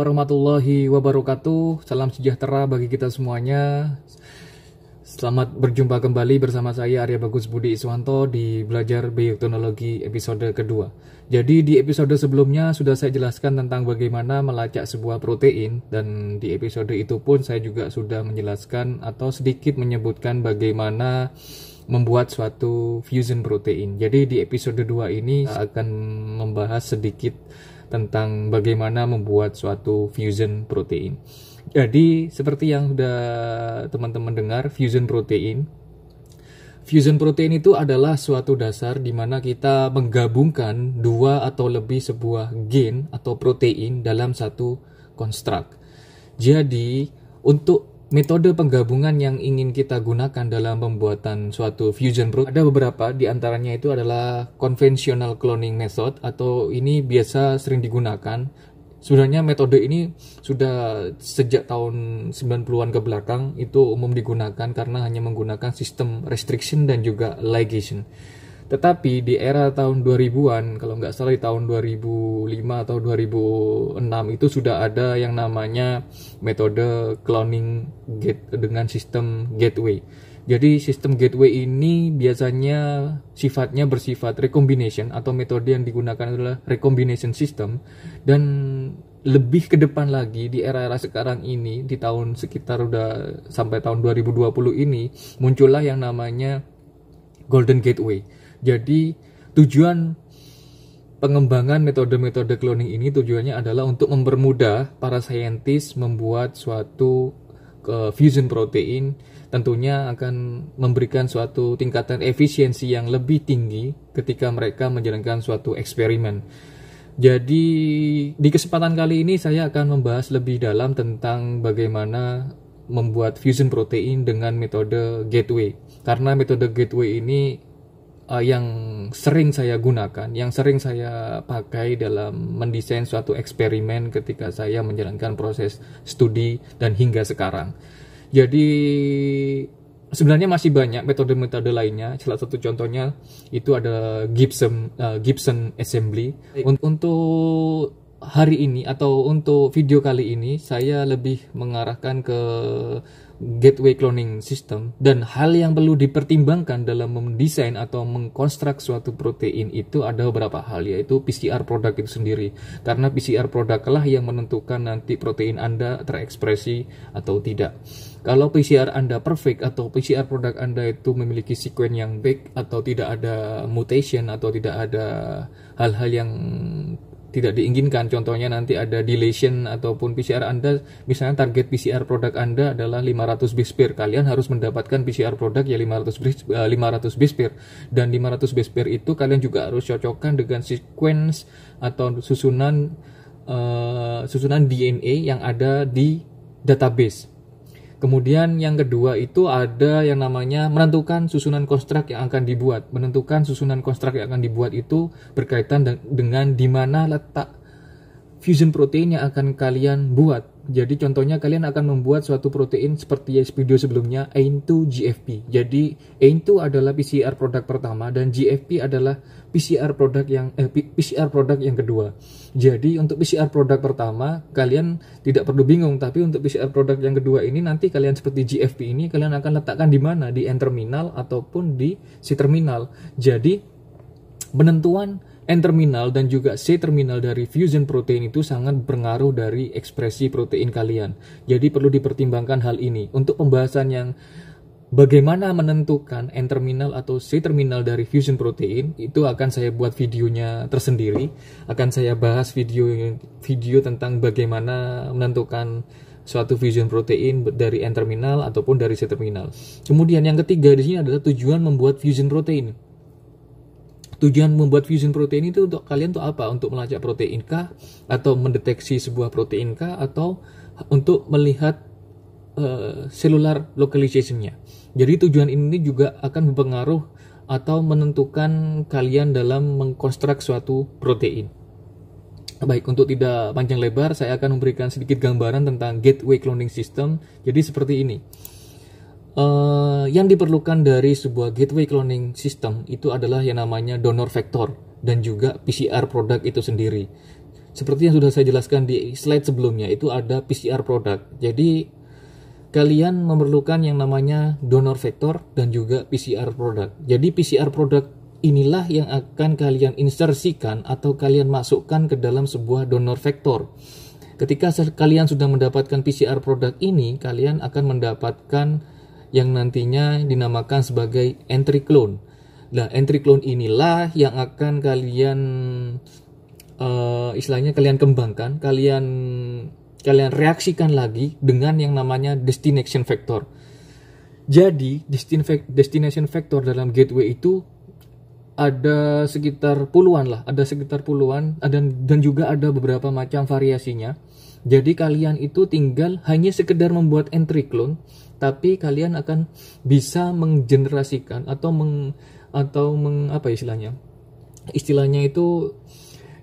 warahmatullahi wabarakatuh. Salam sejahtera bagi kita semuanya. Selamat berjumpa kembali bersama saya Arya Bagus Budi Iswanto di Belajar Bioteknologi episode kedua. Jadi di episode sebelumnya sudah saya jelaskan tentang bagaimana melacak sebuah protein dan di episode itu pun saya juga sudah menjelaskan atau sedikit menyebutkan bagaimana membuat suatu fusion protein. Jadi di episode 2 ini akan membahas sedikit tentang bagaimana membuat suatu fusion protein. Jadi seperti yang sudah teman-teman dengar, fusion protein Fusion protein itu adalah suatu dasar di mana kita menggabungkan dua atau lebih sebuah gen atau protein dalam satu konstruk. Jadi, untuk metode penggabungan yang ingin kita gunakan dalam pembuatan suatu fusion protein ada beberapa di antaranya itu adalah conventional cloning method atau ini biasa sering digunakan sebenarnya metode ini sudah sejak tahun 90-an ke belakang itu umum digunakan karena hanya menggunakan sistem restriction dan juga ligation tetapi di era tahun 2000-an, kalau nggak salah di tahun 2005 atau 2006 itu sudah ada yang namanya metode cloning gate dengan sistem gateway. Jadi sistem gateway ini biasanya sifatnya bersifat recombination atau metode yang digunakan adalah recombination system dan lebih ke depan lagi di era-era sekarang ini di tahun sekitar udah sampai tahun 2020 ini muncullah yang namanya Golden Gateway jadi tujuan pengembangan metode-metode cloning ini tujuannya adalah untuk mempermudah para saintis membuat suatu fusion protein tentunya akan memberikan suatu tingkatan efisiensi yang lebih tinggi ketika mereka menjalankan suatu eksperimen. Jadi di kesempatan kali ini saya akan membahas lebih dalam tentang bagaimana membuat fusion protein dengan metode gateway. Karena metode gateway ini uh, yang sering saya gunakan, yang sering saya pakai dalam mendesain suatu eksperimen ketika saya menjalankan proses studi dan hingga sekarang. Jadi sebenarnya masih banyak metode-metode lainnya. Salah satu contohnya itu ada Gibson uh, Gibson Assembly untuk hari ini atau untuk video kali ini saya lebih mengarahkan ke gateway cloning system dan hal yang perlu dipertimbangkan dalam mendesain atau mengkonstruk suatu protein itu ada beberapa hal yaitu PCR produk itu sendiri karena PCR produk lah yang menentukan nanti protein Anda terekspresi atau tidak kalau PCR Anda perfect atau PCR produk Anda itu memiliki sekuen yang baik atau tidak ada mutation atau tidak ada hal-hal yang tidak diinginkan. Contohnya nanti ada dilation ataupun PCR Anda, misalnya target PCR produk Anda adalah 500 base pair. Kalian harus mendapatkan PCR produk ya 500 500 base pair. Dan 500 base pair itu kalian juga harus cocokkan dengan sequence atau susunan uh, susunan DNA yang ada di database. Kemudian yang kedua itu ada yang namanya menentukan susunan konstruk yang akan dibuat. Menentukan susunan konstruk yang akan dibuat itu berkaitan dengan di mana letak fusion protein yang akan kalian buat. Jadi contohnya kalian akan membuat suatu protein seperti ya, video sebelumnya AIN2 GFP. Jadi AIN2 adalah PCR produk pertama dan GFP adalah PCR produk yang eh, PCR produk yang kedua. Jadi untuk PCR produk pertama kalian tidak perlu bingung, tapi untuk PCR produk yang kedua ini nanti kalian seperti GFP ini kalian akan letakkan di mana? Di N terminal ataupun di C terminal. Jadi penentuan N-terminal dan juga C-terminal dari fusion protein itu sangat berpengaruh dari ekspresi protein kalian. Jadi perlu dipertimbangkan hal ini. Untuk pembahasan yang bagaimana menentukan N-terminal atau C-terminal dari fusion protein, itu akan saya buat videonya tersendiri. Akan saya bahas video video tentang bagaimana menentukan suatu fusion protein dari N-terminal ataupun dari C-terminal. Kemudian yang ketiga di sini adalah tujuan membuat fusion protein tujuan membuat fusion protein itu untuk kalian tuh apa? Untuk melacak protein kah atau mendeteksi sebuah protein kah atau untuk melihat uh, eh, cellular localization-nya. Jadi tujuan ini juga akan berpengaruh atau menentukan kalian dalam mengkonstruk suatu protein. Baik, untuk tidak panjang lebar, saya akan memberikan sedikit gambaran tentang gateway cloning system. Jadi seperti ini. Eh, yang diperlukan dari sebuah gateway cloning system itu adalah yang namanya donor vector dan juga PCR produk itu sendiri. Seperti yang sudah saya jelaskan di slide sebelumnya, itu ada PCR produk. Jadi kalian memerlukan yang namanya donor vector dan juga PCR produk. Jadi PCR produk inilah yang akan kalian insersikan atau kalian masukkan ke dalam sebuah donor vector. Ketika kalian sudah mendapatkan PCR produk ini, kalian akan mendapatkan yang nantinya dinamakan sebagai entry clone. Nah, entry clone inilah yang akan kalian uh, istilahnya kalian kembangkan, kalian kalian reaksikan lagi dengan yang namanya destination vector. Jadi, destination vector dalam gateway itu ada sekitar puluhan lah, ada sekitar puluhan dan dan juga ada beberapa macam variasinya. Jadi kalian itu tinggal hanya sekedar membuat entry clone, tapi kalian akan bisa menggenerasikan atau meng atau meng apa istilahnya? Istilahnya itu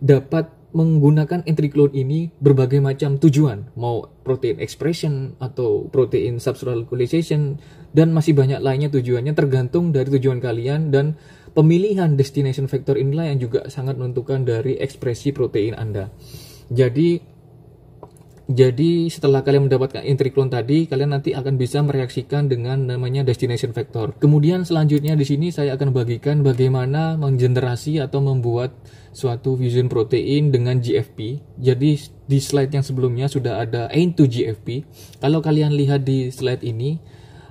dapat menggunakan entry clone ini berbagai macam tujuan, mau protein expression atau protein substratal localization dan masih banyak lainnya tujuannya tergantung dari tujuan kalian dan pemilihan destination vector inilah yang juga sangat menentukan dari ekspresi protein Anda. Jadi jadi setelah kalian mendapatkan intriklon tadi, kalian nanti akan bisa mereaksikan dengan namanya destination vector. Kemudian selanjutnya di sini saya akan bagikan bagaimana menggenerasi atau membuat suatu fusion protein dengan GFP. Jadi di slide yang sebelumnya sudah ada aim to GFP. Kalau kalian lihat di slide ini,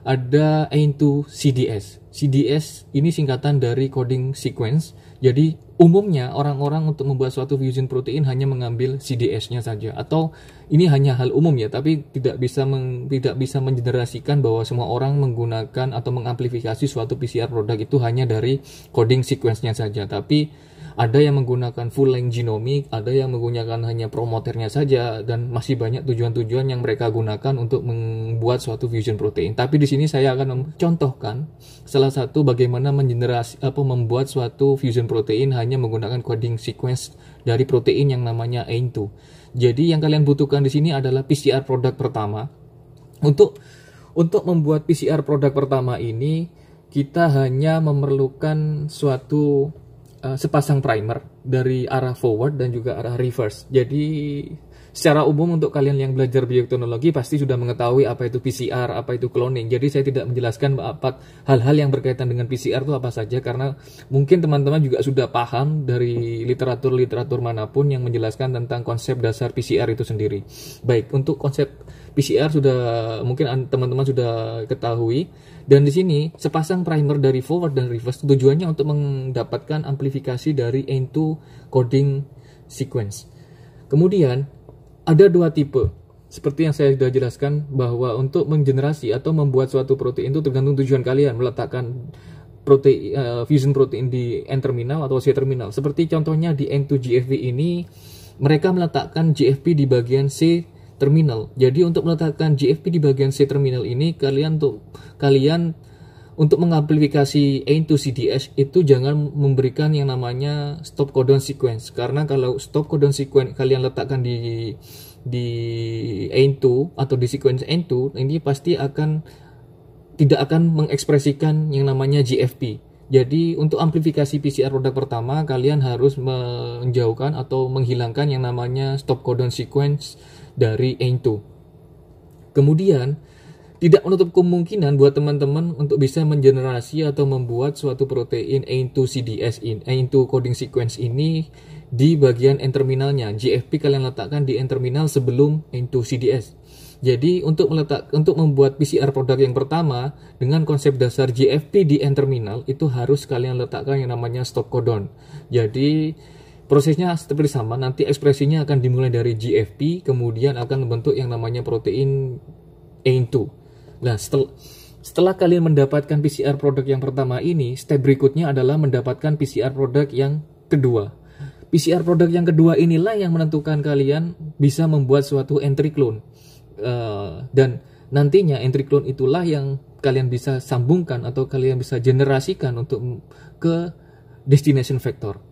ada to CDS. CDS ini singkatan dari coding sequence. Jadi umumnya orang-orang untuk membuat suatu fusion protein hanya mengambil CDS-nya saja atau ini hanya hal umum ya, tapi tidak bisa meng, tidak bisa mengenerasikan bahwa semua orang menggunakan atau mengamplifikasi suatu PCR produk itu hanya dari coding sequence-nya saja. Tapi ada yang menggunakan full length genomic, ada yang menggunakan hanya promoternya saja dan masih banyak tujuan-tujuan yang mereka gunakan untuk membuat suatu fusion protein. Tapi di sini saya akan mencontohkan salah satu bagaimana mengenerasi apa membuat suatu fusion protein hanya menggunakan coding sequence dari protein yang namanya AIN2. Jadi yang kalian butuhkan di sini adalah PCR produk pertama. Untuk untuk membuat PCR produk pertama ini kita hanya memerlukan suatu Eh, sepasang primer dari arah forward dan juga arah reverse. Jadi secara umum untuk kalian yang belajar bioteknologi pasti sudah mengetahui apa itu PCR, apa itu cloning. Jadi saya tidak menjelaskan apa hal-hal yang berkaitan dengan PCR itu apa saja karena mungkin teman-teman juga sudah paham dari literatur-literatur manapun yang menjelaskan tentang konsep dasar PCR itu sendiri. Baik, untuk konsep PCR sudah mungkin teman-teman sudah ketahui dan di sini sepasang primer dari forward dan reverse tujuannya untuk mendapatkan amplifikasi dari into coding sequence. Kemudian ada dua tipe seperti yang saya sudah jelaskan bahwa untuk menggenerasi atau membuat suatu protein itu tergantung tujuan kalian meletakkan protein uh, fusion protein di N terminal atau C terminal. Seperti contohnya di N2GFP ini mereka meletakkan GFP di bagian C terminal. Jadi untuk meletakkan GFP di bagian C terminal ini kalian untuk kalian untuk mengaplikasi A to CDS itu jangan memberikan yang namanya stop codon sequence karena kalau stop codon sequence kalian letakkan di di A2 atau di sequence A2 ini pasti akan tidak akan mengekspresikan yang namanya GFP. Jadi untuk amplifikasi PCR produk pertama kalian harus menjauhkan atau menghilangkan yang namanya stop codon sequence dari Ento. Kemudian, tidak menutup kemungkinan buat teman-teman untuk bisa mengenerasi atau membuat suatu protein Ento CDS in eh, Ento coding sequence ini di bagian N terminalnya. GFP kalian letakkan di N terminal sebelum Ento CDS. Jadi untuk meletak untuk membuat PCR produk yang pertama dengan konsep dasar GFP di N terminal itu harus kalian letakkan yang namanya stop codon. Jadi Prosesnya seperti sama, nanti ekspresinya akan dimulai dari GFP, kemudian akan membentuk yang namanya protein AIN2. Nah, setel, setelah kalian mendapatkan PCR produk yang pertama ini, step berikutnya adalah mendapatkan PCR produk yang kedua. PCR produk yang kedua inilah yang menentukan kalian bisa membuat suatu entry clone. Uh, dan nantinya entry clone itulah yang kalian bisa sambungkan atau kalian bisa generasikan untuk ke destination vector.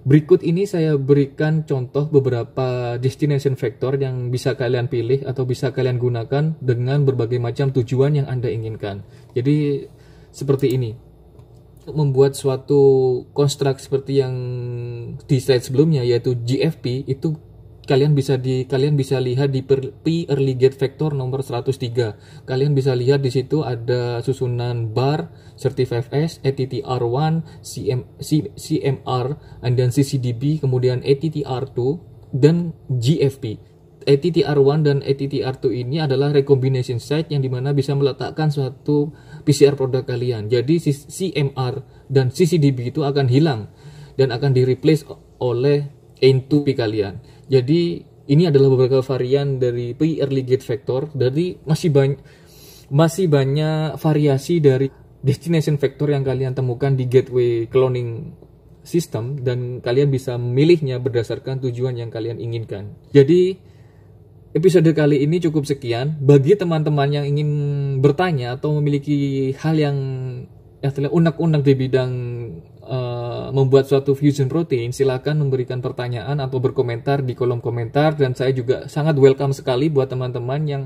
Berikut ini saya berikan contoh beberapa destination vector yang bisa kalian pilih atau bisa kalian gunakan dengan berbagai macam tujuan yang Anda inginkan. Jadi seperti ini. Membuat suatu konstruk seperti yang di slide sebelumnya yaitu GFP itu kalian bisa di kalian bisa lihat di per, P gate Vector nomor 103. Kalian bisa lihat di situ ada susunan bar, certiffs, S, ATTR1, CM, C, CMR, dan CCDB, kemudian ATTR2, dan GFP. ATTR1 dan ATTR2 ini adalah recombination site yang dimana bisa meletakkan suatu PCR produk kalian. Jadi CMR dan CCDB itu akan hilang dan akan direplace oleh 2 P kalian. Jadi ini adalah beberapa varian dari P early gate vector. Jadi masih banyak masih banyak variasi dari destination vector yang kalian temukan di gateway cloning system dan kalian bisa memilihnya berdasarkan tujuan yang kalian inginkan. Jadi episode kali ini cukup sekian. Bagi teman-teman yang ingin bertanya atau memiliki hal yang ya unek-unek di bidang membuat suatu fusion protein, silakan memberikan pertanyaan atau berkomentar di kolom komentar dan saya juga sangat welcome sekali buat teman-teman yang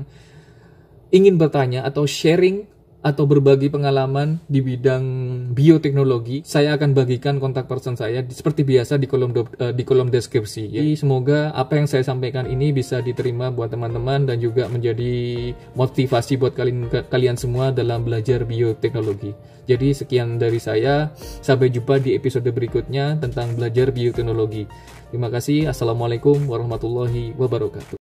ingin bertanya atau sharing atau berbagi pengalaman di bidang bioteknologi, saya akan bagikan kontak person saya seperti biasa di kolom eh, di kolom deskripsi. Ya. Jadi semoga apa yang saya sampaikan ini bisa diterima buat teman-teman dan juga menjadi motivasi buat kalian kalian semua dalam belajar bioteknologi. Jadi sekian dari saya. Sampai jumpa di episode berikutnya tentang belajar bioteknologi. Terima kasih. Assalamualaikum warahmatullahi wabarakatuh.